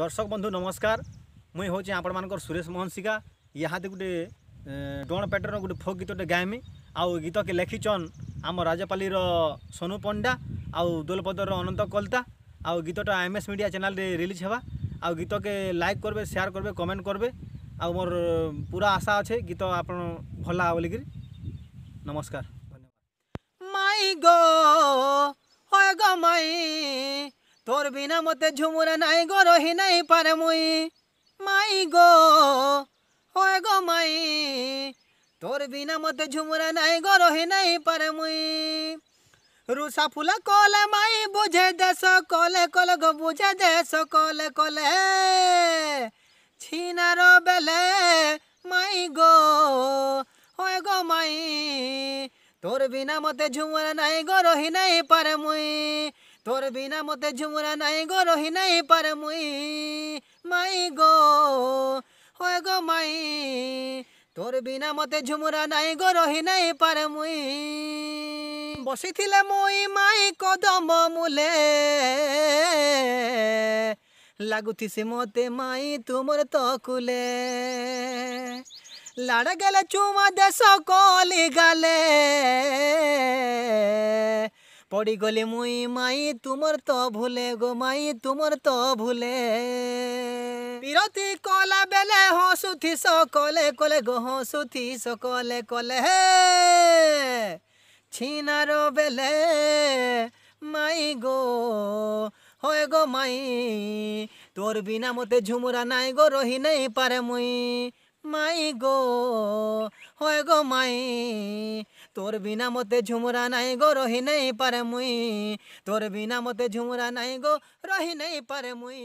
দর্শক বন্ধু নমস্কার মুই হচ্ছে আপনার সুরেশ মোহন সিকা ইহাতে গোটে ডণ পেটর গোটে ফোক গীতটে গাইমি ଆଉ ଗୀତକେ ଲେଖିଛନ୍ ଆମ ରାଜପାଲିର ସୋନୁ ପଣ୍ଡା ଆଉ ଦୋଲପଦର ଅନନ୍ତ କଲିତା ଆଉ ଗୀତଟା ଏମ୍ ଏସ୍ ମିଡ଼ିଆ ଚ୍ୟାନେଲ୍ରେ ରିଲିଜ୍ ହେବା ଆଉ ଗୀତକେ ଲାଇକ୍ କରିବେ ସେୟାର୍ କରିବେ କମେଣ୍ଟ କରିବେ ଆଉ ମୋର ପୁରା ଆଶା ଅଛେ ଗୀତ ଆପଣ ଭଲ ହେବ ବୋଲିକିରି ନମସ୍କାର ଧନ୍ୟବାଦ ମାଇ ଗୋ ମାଇ তোর বিনা মতে ঝুমুরা নাই গো রহি নাই পারে মুই মাই গো হয় গো মাই তোর বিনা মতে ঝুমুরা নাই গো রহি নাই পারে মুই রুসা ফুল কলে মাই বুঝে দে সকলে কল গো বুঝে দে সকলে কলে ছিনার বেলে মাই গো হয় গো মাই তোর বিনা মতে ঝুমুরা নাই গো রহি নাই পারে মুই তোর বিনা মতে ঝুমুরা নাই গো রহি নাই পার মুই মাই গো হয়ে গো মাই তোর বিনা মতে ঝুমুরা নাই গো রহি নাই পার মুই বসিছিলে মুই মাই কদম মুলে লাগুতিছে মতে মাই তুমর তকুলে লাড়া গেলে চুমা দেশ কলি গালে পড়ি গলি মুই মাই তোমার তো ভুলে গো মাই তোমার তো ভুলে বিরতি কলা বেলে হসুথি সকলে কলে গো হসুথি সকলে কলে হে ছিনার বেলে মাই গো হয় গো মাই তোর বিনা মতে ঝুমুরা নাই গো রহি নেই পারে মুই মাই গো হয় গো মাই তোর বিনা মতে ঝুমরা নাই গো রহি নাই পারে মুই তোর বিনা মতে ঝুমরা নাই গো রহি নাই পারে মুই